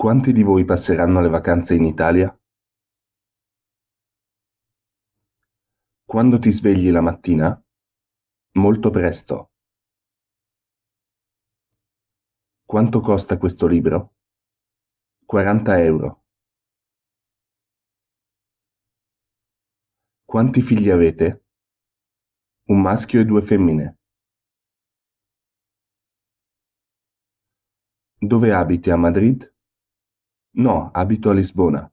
Quanti di voi passeranno le vacanze in Italia? Quando ti svegli la mattina? Molto presto. Quanto costa questo libro? 40 euro. Quanti figli avete? Un maschio e due femmine. Dove abiti a Madrid? No, abito a Lisbona.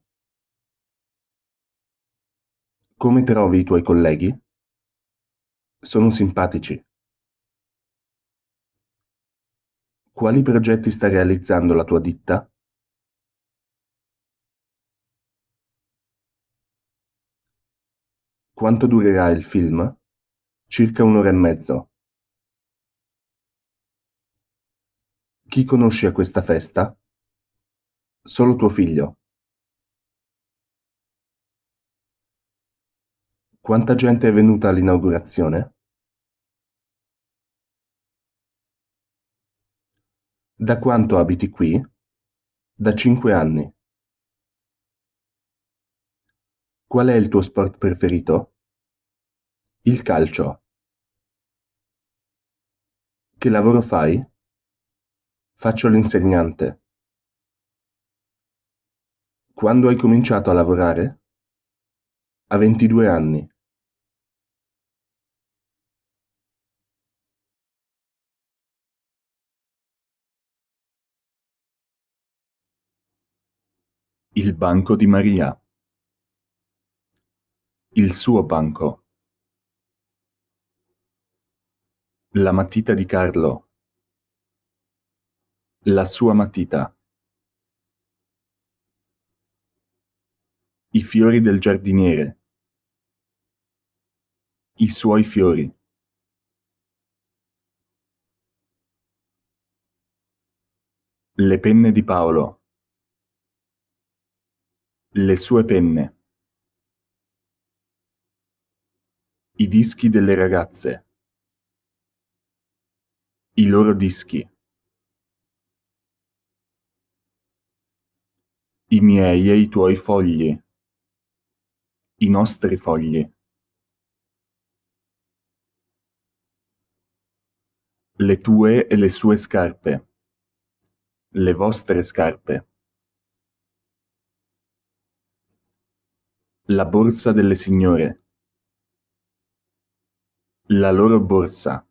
Come trovi i tuoi colleghi? Sono simpatici. Quali progetti sta realizzando la tua ditta? Quanto durerà il film? Circa un'ora e mezzo. Chi conosci a questa festa? solo tuo figlio. Quanta gente è venuta all'inaugurazione? Da quanto abiti qui? Da cinque anni. Qual è il tuo sport preferito? Il calcio. Che lavoro fai? Faccio l'insegnante. Quando hai cominciato a lavorare? A ventidue anni. Il banco di Maria. Il suo banco. La matita di Carlo. La sua matita. I fiori del giardiniere. I suoi fiori. Le penne di Paolo. Le sue penne. I dischi delle ragazze. I loro dischi. I miei e i tuoi fogli. I nostri fogli. Le tue e le sue scarpe. Le vostre scarpe. La borsa delle signore. La loro borsa.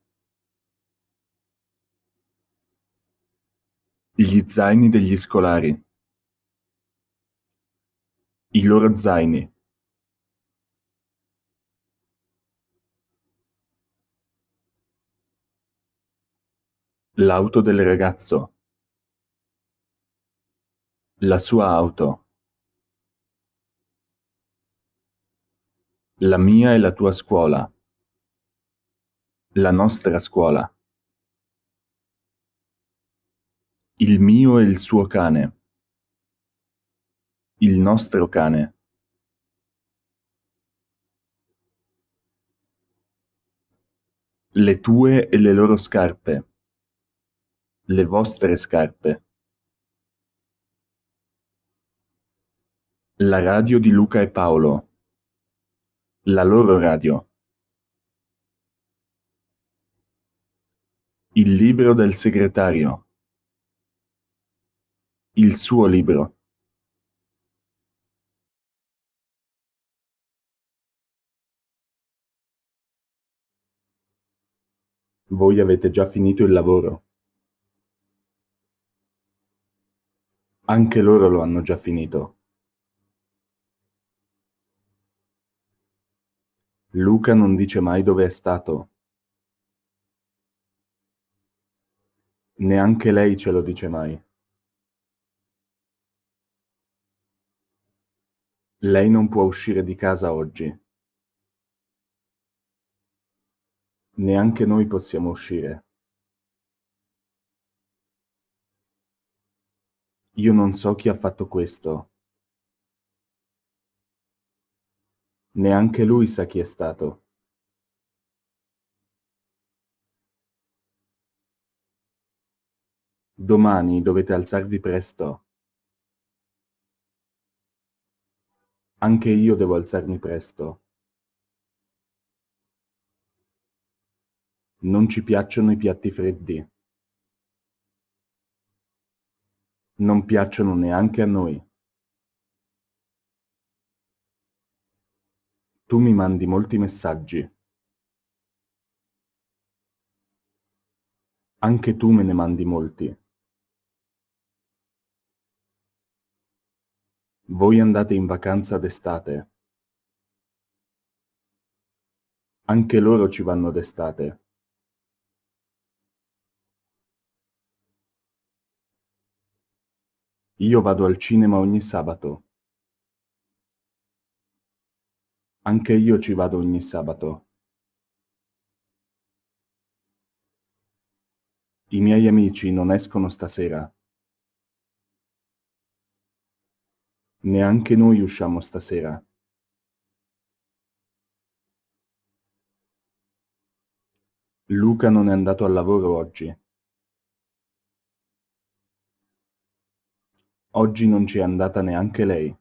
Gli zaini degli scolari. I loro zaini. L'auto del ragazzo. La sua auto. La mia e la tua scuola. La nostra scuola. Il mio e il suo cane. Il nostro cane. Le tue e le loro scarpe le vostre scarpe. La radio di Luca e Paolo. La loro radio. Il libro del segretario. Il suo libro. Voi avete già finito il lavoro. Anche loro lo hanno già finito. Luca non dice mai dove è stato. Neanche lei ce lo dice mai. Lei non può uscire di casa oggi. Neanche noi possiamo uscire. Io non so chi ha fatto questo. Neanche lui sa chi è stato. Domani dovete alzarvi presto. Anche io devo alzarmi presto. Non ci piacciono i piatti freddi. non piacciono neanche a noi. Tu mi mandi molti messaggi. Anche tu me ne mandi molti. Voi andate in vacanza d'estate. Anche loro ci vanno d'estate. Io vado al cinema ogni sabato. Anche io ci vado ogni sabato. I miei amici non escono stasera. Neanche noi usciamo stasera. Luca non è andato al lavoro oggi. Oggi non ci è andata neanche lei.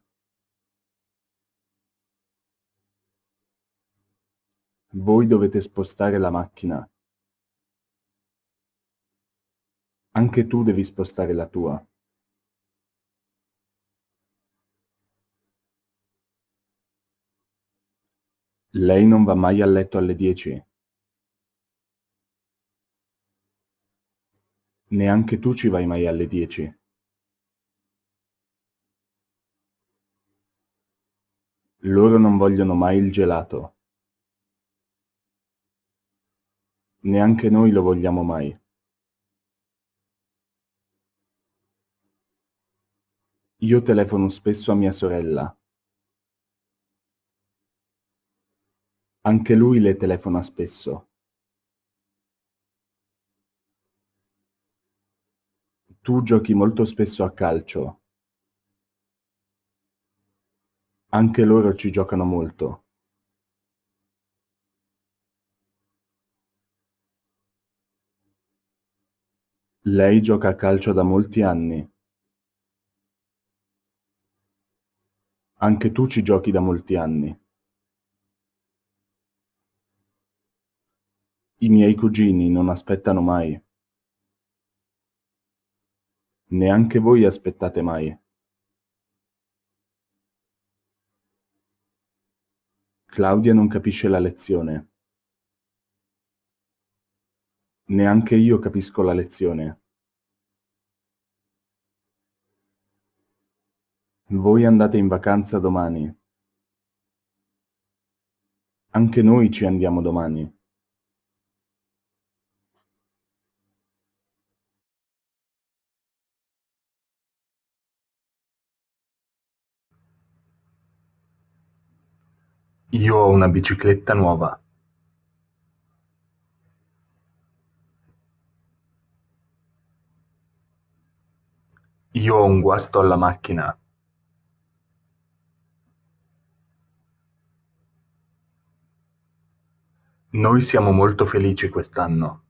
Voi dovete spostare la macchina. Anche tu devi spostare la tua. Lei non va mai a letto alle 10. Neanche tu ci vai mai alle 10. Loro non vogliono mai il gelato. Neanche noi lo vogliamo mai. Io telefono spesso a mia sorella. Anche lui le telefona spesso. Tu giochi molto spesso a calcio. anche loro ci giocano molto. Lei gioca a calcio da molti anni. Anche tu ci giochi da molti anni. I miei cugini non aspettano mai. Neanche voi aspettate mai. Claudia non capisce la lezione. Neanche io capisco la lezione. Voi andate in vacanza domani. Anche noi ci andiamo domani. Io ho una bicicletta nuova. Io ho un guasto alla macchina. Noi siamo molto felici quest'anno.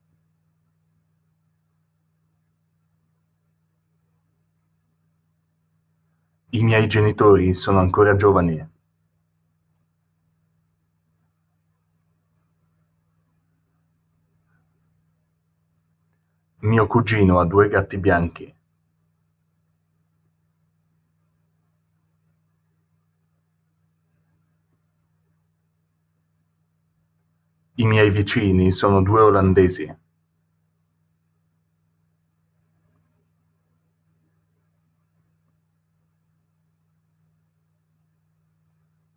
I miei genitori sono ancora giovani. Mio cugino ha due gatti bianchi. I miei vicini sono due olandesi.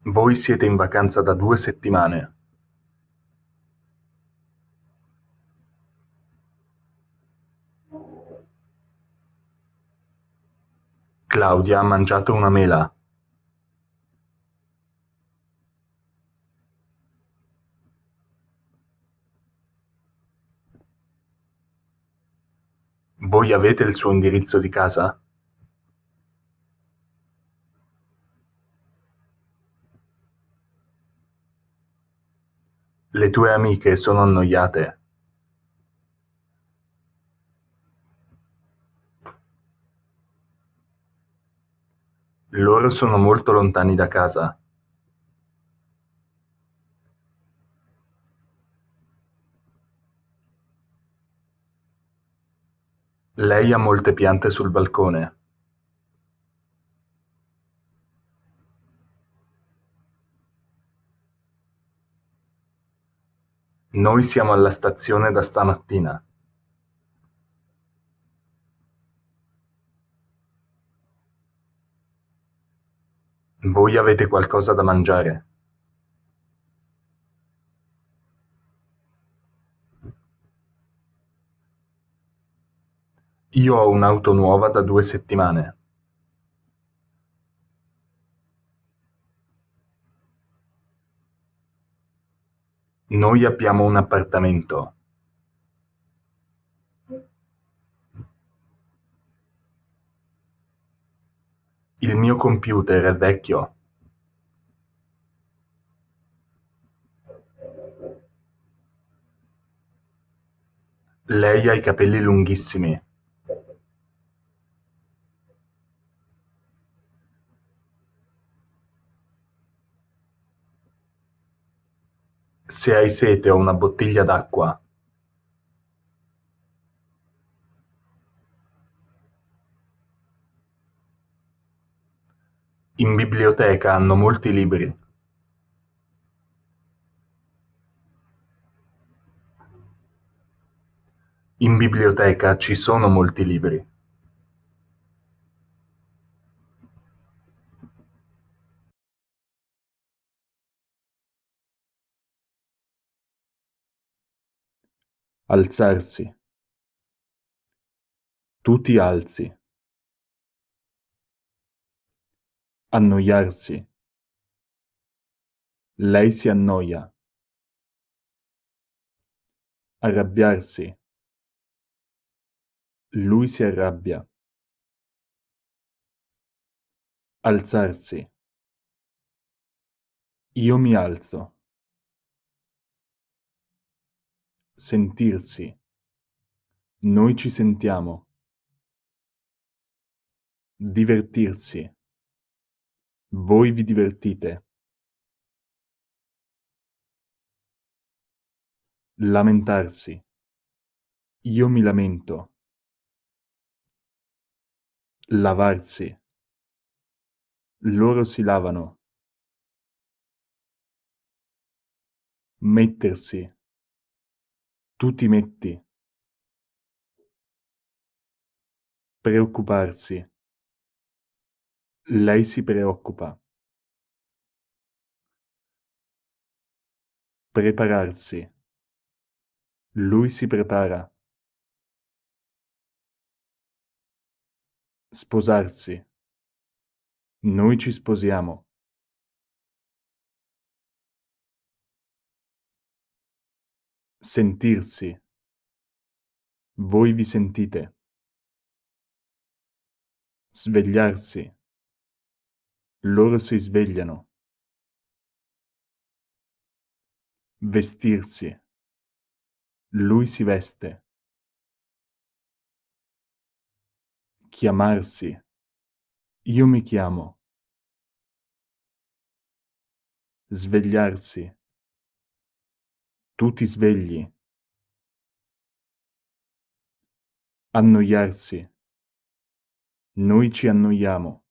Voi siete in vacanza da due settimane. Claudia ha mangiato una mela. Voi avete il suo indirizzo di casa? Le tue amiche sono annoiate. Loro sono molto lontani da casa. Lei ha molte piante sul balcone. Noi siamo alla stazione da stamattina. Voi avete qualcosa da mangiare? Io ho un'auto nuova da due settimane. Noi abbiamo un appartamento. Il mio computer è vecchio. Lei ha i capelli lunghissimi. Se hai sete ho una bottiglia d'acqua. In biblioteca hanno molti libri. In biblioteca ci sono molti libri. Alzarsi. Tu ti alzi. Annoiarsi. Lei si annoia. Arrabbiarsi. Lui si arrabbia. Alzarsi. Io mi alzo. Sentirsi. Noi ci sentiamo. Divertirsi. Voi vi divertite. Lamentarsi. Io mi lamento. Lavarsi. Loro si lavano. Mettersi. Tu ti metti. Preoccuparsi. Lei si preoccupa. Prepararsi. Lui si prepara. Sposarsi. Noi ci sposiamo. Sentirsi. Voi vi sentite. Svegliarsi. Loro si svegliano. Vestirsi. Lui si veste. Chiamarsi. Io mi chiamo. Svegliarsi. Tu ti svegli. Annoiarsi. Noi ci annoiamo.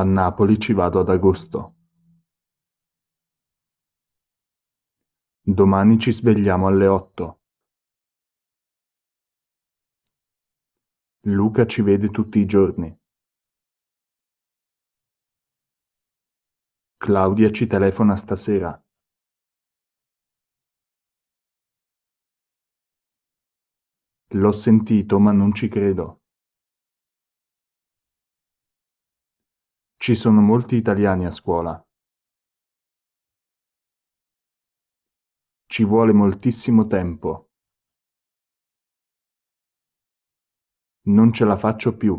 A Napoli ci vado ad agosto. Domani ci svegliamo alle otto. Luca ci vede tutti i giorni. Claudia ci telefona stasera. L'ho sentito ma non ci credo. Ci sono molti italiani a scuola. Ci vuole moltissimo tempo. Non ce la faccio più.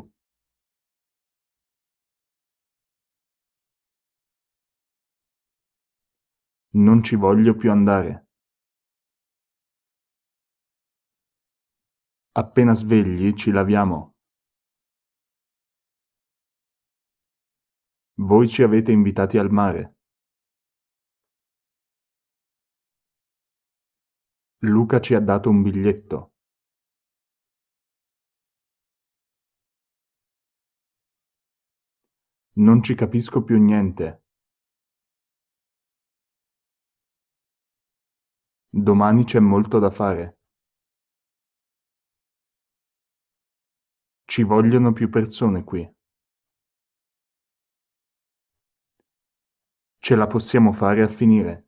Non ci voglio più andare. Appena svegli ci laviamo. Voi ci avete invitati al mare. Luca ci ha dato un biglietto. Non ci capisco più niente. Domani c'è molto da fare. Ci vogliono più persone qui. Ce la possiamo fare a finire.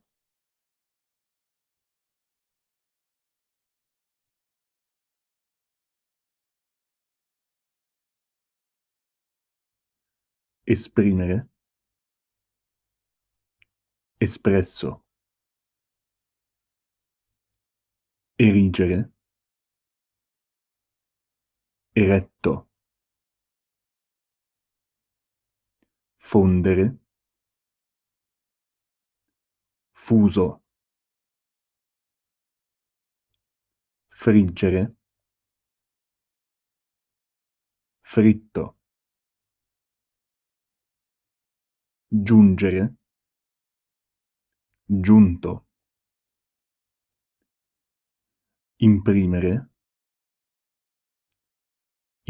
Esprimere. Espresso. Erigere. Eretto. Fondere fuso friggere fritto giungere giunto imprimere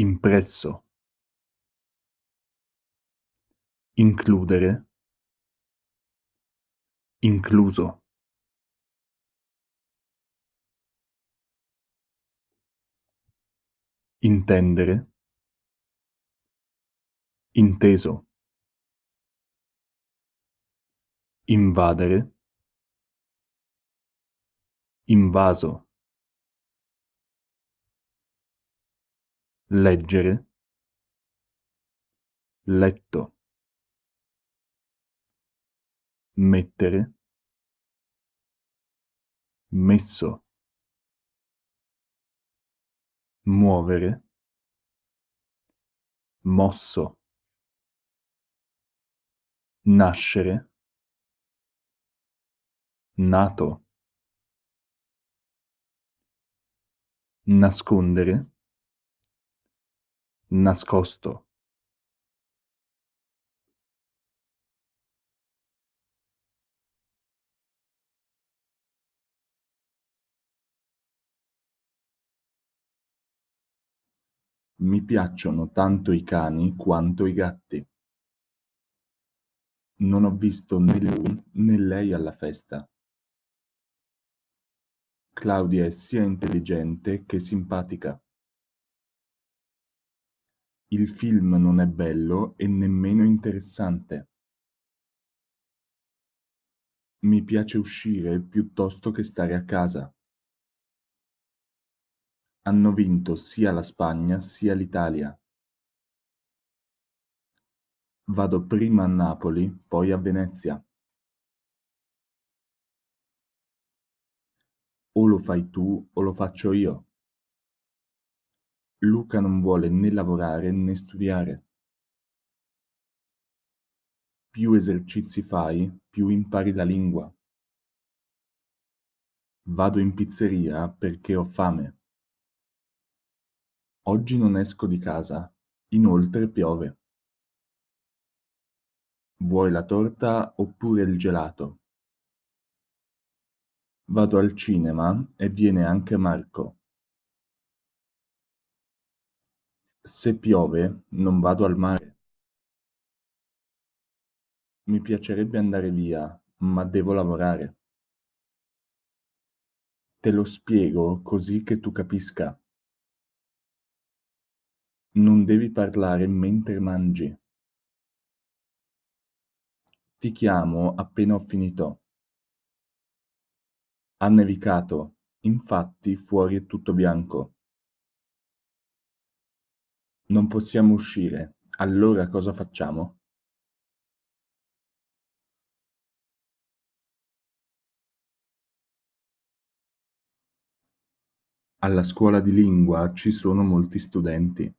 impresso includere incluso intendere, inteso, invadere, invaso, leggere, letto, mettere, messo muovere mosso nascere nato nascondere nascosto Mi piacciono tanto i cani quanto i gatti. Non ho visto né lui né lei alla festa. Claudia è sia intelligente che simpatica. Il film non è bello e nemmeno interessante. Mi piace uscire piuttosto che stare a casa. Hanno vinto sia la Spagna sia l'Italia. Vado prima a Napoli, poi a Venezia. O lo fai tu o lo faccio io. Luca non vuole né lavorare né studiare. Più esercizi fai, più impari la lingua. Vado in pizzeria perché ho fame. Oggi non esco di casa, inoltre piove. Vuoi la torta oppure il gelato? Vado al cinema e viene anche Marco. Se piove non vado al mare. Mi piacerebbe andare via, ma devo lavorare. Te lo spiego così che tu capisca. Non devi parlare mentre mangi. Ti chiamo appena ho finito. Ha nevicato, infatti fuori è tutto bianco. Non possiamo uscire, allora cosa facciamo? Alla scuola di lingua ci sono molti studenti.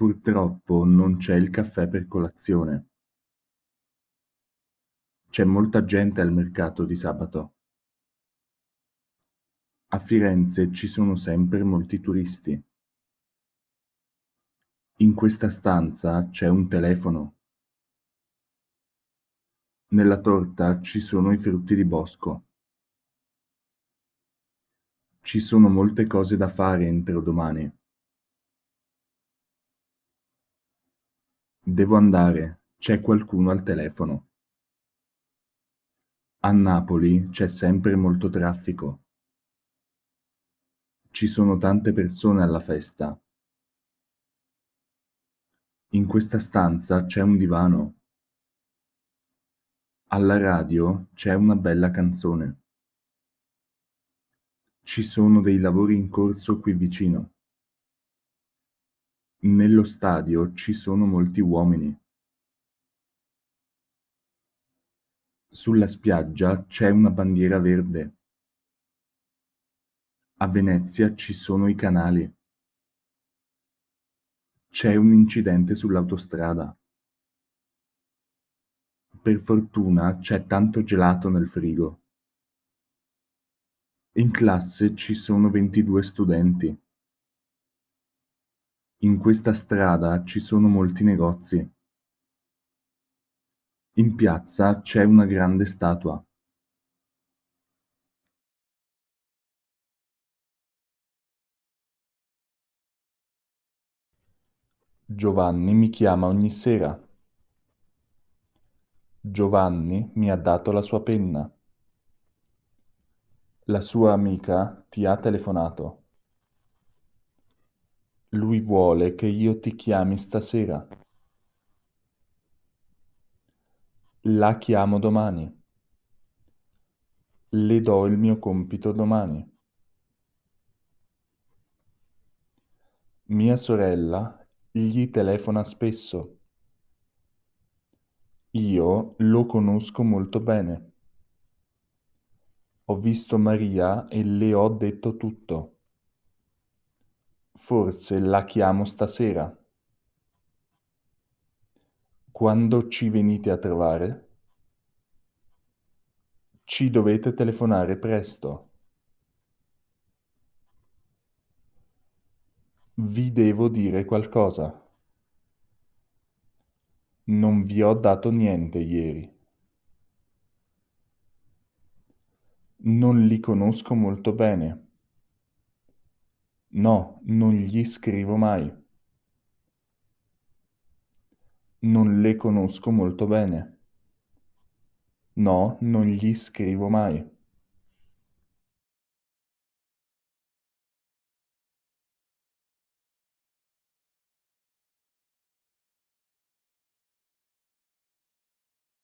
Purtroppo non c'è il caffè per colazione. C'è molta gente al mercato di sabato. A Firenze ci sono sempre molti turisti. In questa stanza c'è un telefono. Nella torta ci sono i frutti di bosco. Ci sono molte cose da fare entro domani. Devo andare, c'è qualcuno al telefono. A Napoli c'è sempre molto traffico. Ci sono tante persone alla festa. In questa stanza c'è un divano. Alla radio c'è una bella canzone. Ci sono dei lavori in corso qui vicino. Nello stadio ci sono molti uomini. Sulla spiaggia c'è una bandiera verde. A Venezia ci sono i canali. C'è un incidente sull'autostrada. Per fortuna c'è tanto gelato nel frigo. In classe ci sono 22 studenti. In questa strada ci sono molti negozi. In piazza c'è una grande statua. Giovanni mi chiama ogni sera. Giovanni mi ha dato la sua penna. La sua amica ti ha telefonato. Lui vuole che io ti chiami stasera. La chiamo domani. Le do il mio compito domani. Mia sorella gli telefona spesso. Io lo conosco molto bene. Ho visto Maria e le ho detto tutto. Forse la chiamo stasera. Quando ci venite a trovare? Ci dovete telefonare presto. Vi devo dire qualcosa. Non vi ho dato niente ieri. Non li conosco molto bene. No, non gli scrivo mai. Non le conosco molto bene. No, non gli scrivo mai.